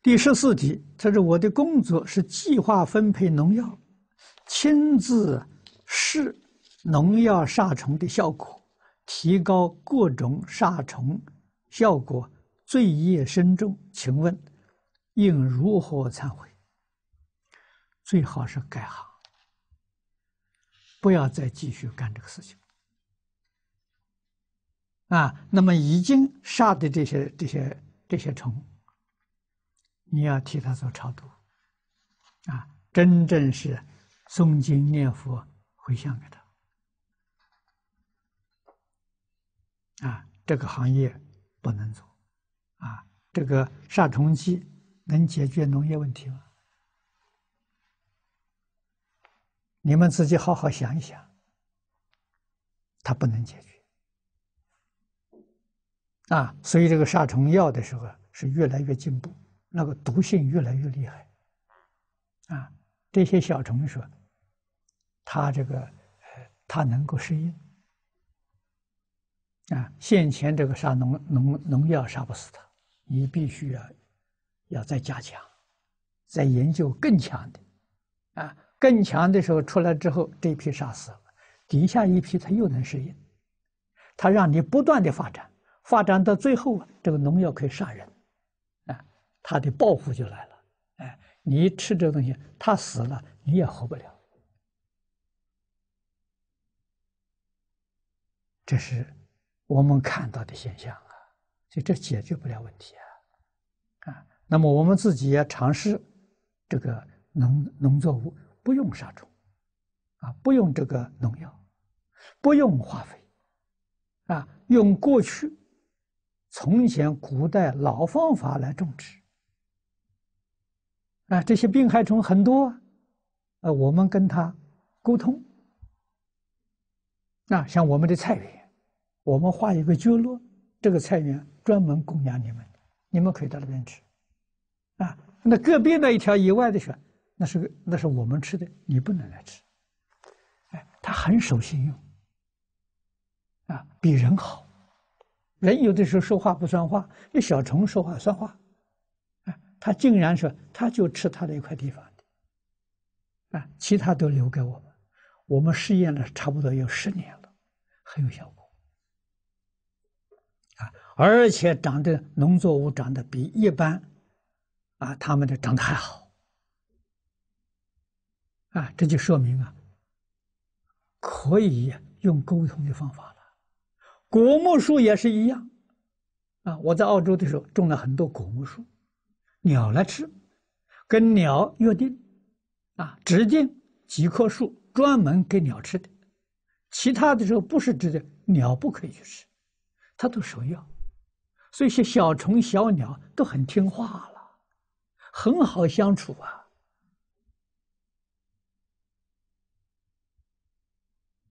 第十四题，他说：“我的工作是计划分配农药，亲自试农药杀虫的效果，提高各种杀虫效果，罪业深重。请问应如何忏悔？最好是改行，不要再继续干这个事情。啊，那么已经杀的这些、这些、这些虫。”你要替他做超度，啊，真正是诵经念佛回向给他，啊，这个行业不能做，啊，这个杀虫剂能解决农业问题吗？你们自己好好想一想，它不能解决，啊，所以这个杀虫药的时候是越来越进步。那个毒性越来越厉害，啊，这些小虫子，它这个，它能够适应，啊，先前这个杀农农农药杀不死它，你必须要，要再加强，再研究更强的，啊，更强的时候出来之后，这批杀死了，底下一批它又能适应，它让你不断的发展，发展到最后啊，这个农药可以杀人。他的报复就来了，哎，你吃这东西，他死了你也活不了。这是我们看到的现象啊，所以这解决不了问题啊，啊，那么我们自己也尝试这个农农作物不用杀虫，啊，不用这个农药，不用化肥，啊，用过去、从前、古代老方法来种植。啊，这些病害虫很多啊，呃，我们跟他沟通。那像我们的菜园，我们画一个角落，这个菜园专门供养你们，你们可以到那边吃。啊，那个别那一条以外的选，那是那是我们吃的，你不能来吃。哎，他很守信用，啊，比人好，人有的时候说话不算话，那小虫说话算话。他竟然说，他就吃他的一块地方的，啊，其他都留给我们。我们试验了差不多有十年了，很有效果，啊，而且长的农作物长得比一般，啊，他们的长得还好，啊，这就说明啊，可以用沟通的方法了。果木树也是一样，啊，我在澳洲的时候种了很多果木树。鸟来吃，跟鸟约定，啊，指定几棵树专门给鸟吃的，其他的时候不是指定鸟不可以去吃，它都守要。所以些小虫小鸟都很听话了，很好相处啊。